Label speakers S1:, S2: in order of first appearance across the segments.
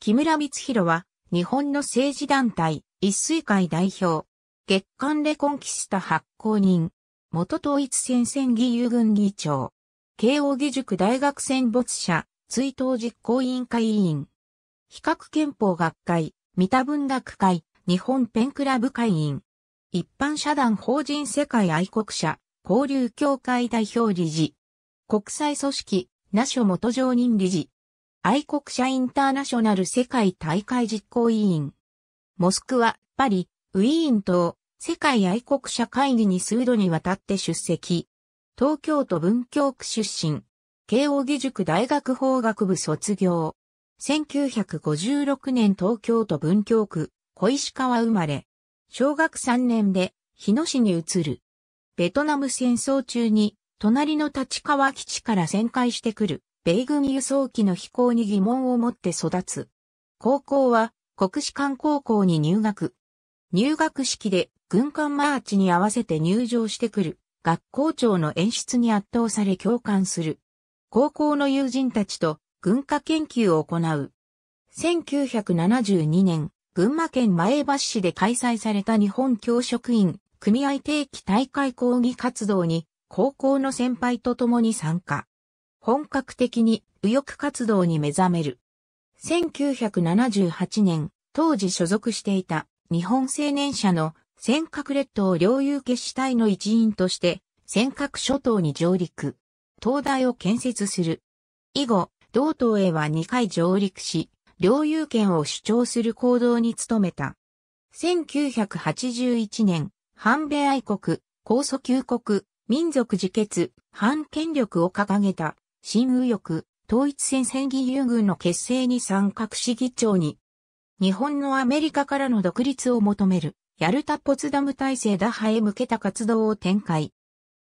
S1: 木村光弘は、日本の政治団体、一水会代表、月刊レコンキスタ発行人、元統一戦線義勇軍議長、慶応義塾大学戦没者、追悼実行委員会委員、比較憲法学会、三田文学会、日本ペンクラブ会員、一般社団法人世界愛国者、交流協会代表理事、国際組織、ナショ元常任理事、愛国者インターナショナル世界大会実行委員。モスクワ、パリ、ウィーン等、世界愛国者会議に数度にわたって出席。東京都文京区出身。慶応義塾大学法学部卒業。1956年東京都文京区、小石川生まれ。小学3年で、日野市に移る。ベトナム戦争中に、隣の立川基地から旋回してくる、米軍輸送機の飛行に疑問を持って育つ。高校は国士官高校に入学。入学式で軍艦マーチに合わせて入場してくる。学校長の演出に圧倒され共感する。高校の友人たちと軍科研究を行う。1972年、群馬県前橋市で開催された日本教職員組合定期大会抗議活動に高校の先輩と共に参加。本格的に右翼活動に目覚める。1978年、当時所属していた日本青年社の尖閣列島領有決死隊の一員として尖閣諸島に上陸、灯台を建設する。以後、同島へは2回上陸し、領有権を主張する行動に努めた。1981年、反米愛国、高訴求国、民族自決、反権力を掲げた新右翼、統一戦線義勇軍の結成に参画し議長に、日本のアメリカからの独立を求める、ヤルタ・ポツダム体制打破へ向けた活動を展開。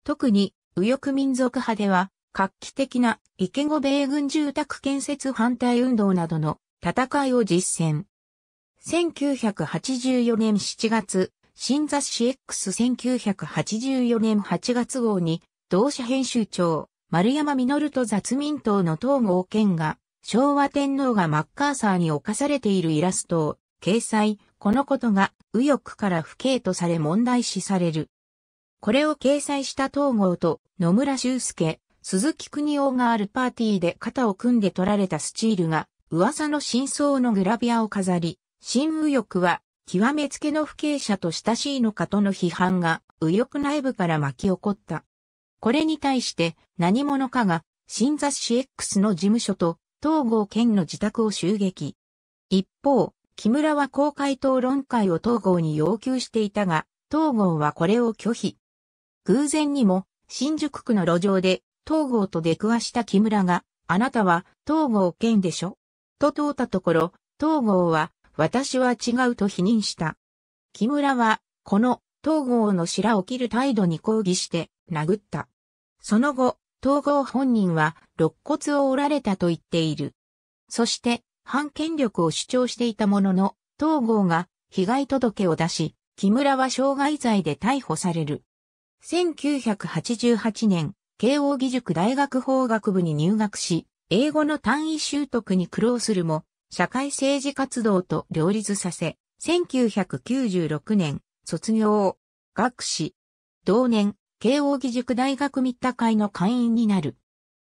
S1: 特に、右翼民族派では、画期的な池後米軍住宅建設反対運動などの戦いを実践。1984年7月、新雑誌 X1984 年8月号に、同社編集長、丸山実と雑民党の東郷健が、昭和天皇がマッカーサーに侵されているイラストを掲載、このことが右翼から不敬とされ問題視される。これを掲載した東郷と野村修介、鈴木国夫があるパーティーで肩を組んで取られたスチールが噂の真相のグラビアを飾り、新右翼は極めつけの不敬者と親しいのかとの批判が右翼内部から巻き起こった。これに対して何者かが新雑誌 X の事務所と東郷健の自宅を襲撃。一方、木村は公開討論会を東郷に要求していたが、東郷はこれを拒否。偶然にも新宿区の路上で東郷と出くわした木村が、あなたは東郷健でしょと問うたところ、東郷は私は違うと否認した。木村は、この東郷の白を切る態度に抗議して、殴った。その後、統合本人は肋骨を折られたと言っている。そして、反権力を主張していたものの、統合が被害届を出し、木村は傷害罪で逮捕される。1988年、慶応義塾大学法学部に入学し、英語の単位習得に苦労するも、社会政治活動と両立させ、1996年、卒業を、学士。同年、慶応義塾大学三田会の会員になる。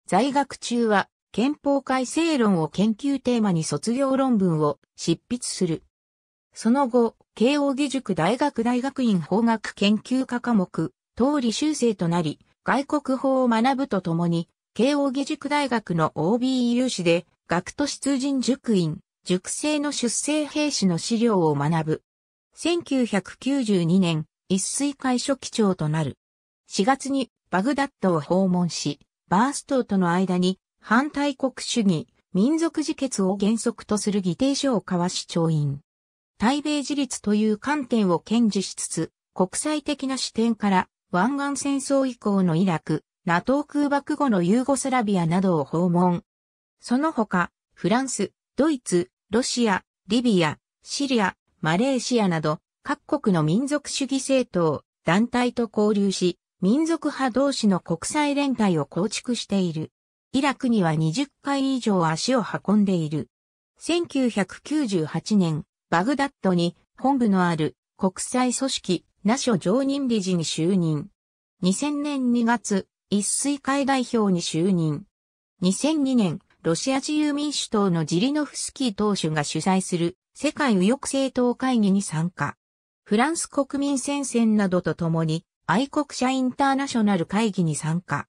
S1: 在学中は、憲法改正論を研究テーマに卒業論文を執筆する。その後、慶応義塾大学大学院法学研究科科目、通り修正となり、外国法を学ぶとともに、慶応義塾大学の OB 有志で、学徒出陣塾員、塾生の出生兵士の資料を学ぶ。1992年、一水会書記長となる。4月にバグダッドを訪問し、バーストとの間に反対国主義、民族自決を原則とする議定書を交わし調印。対米自立という観点を堅持しつつ、国際的な視点から湾岸戦争以降のイラク、NATO 空爆後のユーゴスラビアなどを訪問。その他、フランス、ドイツ、ロシア、リビア、シリア、マレーシアなど、各国の民族主義政党、団体と交流し、民族派同士の国際連帯を構築している。イラクには20回以上足を運んでいる。1998年、バグダッドに本部のある国際組織ナショ常任理事に就任。2000年2月、一水会代表に就任。2002年、ロシア自由民主党のジリノフスキー党首が主催する世界右翼政党会議に参加。フランス国民戦線などと共に愛国者インターナショナル会議に参加。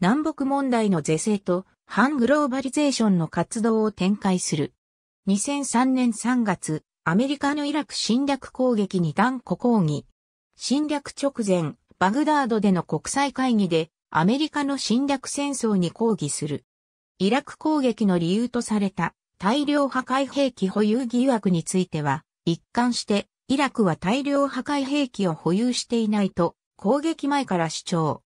S1: 南北問題の是正と反グローバリゼーションの活動を展開する。2003年3月、アメリカのイラク侵略攻撃に断固抗議。侵略直前、バグダードでの国際会議でアメリカの侵略戦争に抗議する。イラク攻撃の理由とされた大量破壊兵器保有疑惑については、一貫してイラクは大量破壊兵器を保有していないと攻撃前から主張。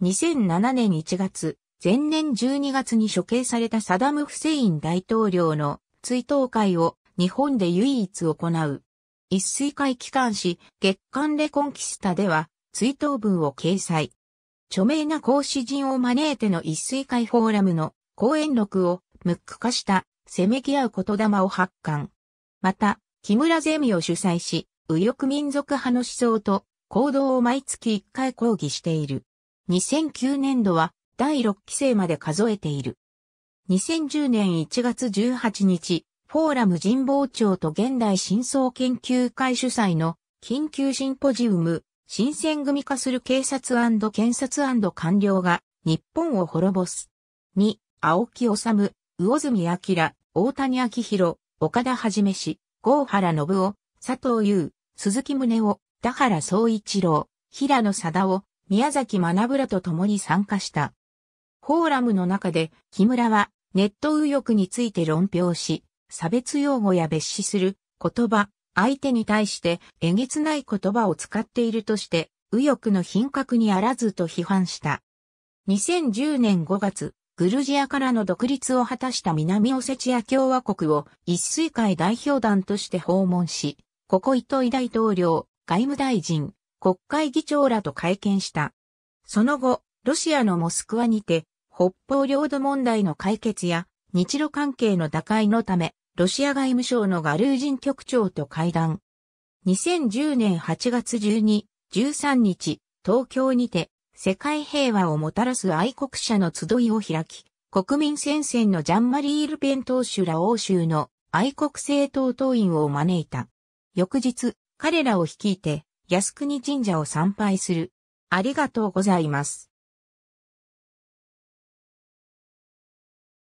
S1: 2007年1月、前年12月に処刑されたサダム・フセイン大統領の追悼会を日本で唯一行う。一水会機関誌月刊レコンキスタでは追悼文を掲載。著名な講師陣を招いての一水会フォーラムの講演録をムック化したせめぎ合う言霊を発刊。また、木村ゼミを主催し、右翼民族派の思想と行動を毎月1回講義している。2009年度は第6期生まで数えている。2010年1月18日、フォーラム人望町と現代真相研究会主催の緊急シンポジウム、新選組化する警察検察官僚が日本を滅ぼす。に、青木治、魚住明、大谷明宏、岡田はじめし、郷原信夫、佐藤優、鈴木宗夫、田原総一郎、平野貞夫、宮崎学らと共に参加した。フォーラムの中で、木村は、ネット右翼について論評し、差別用語や別視する言葉、相手に対してえげつない言葉を使っているとして、右翼の品格にあらずと批判した。2010年5月、グルジアからの独立を果たした南オセチア共和国を一水会代表団として訪問し、ここ糸井大統領、外務大臣、国会議長らと会見した。その後、ロシアのモスクワにて、北方領土問題の解決や、日露関係の打開のため、ロシア外務省のガルージン局長と会談。2010年8月12、13日、東京にて、世界平和をもたらす愛国者の集いを開き、国民戦線のジャンマリー・ルペン党首ら欧州の愛国政党党員を招いた。翌日、彼らを率いて靖国神社を参拝する。ありがとうございます。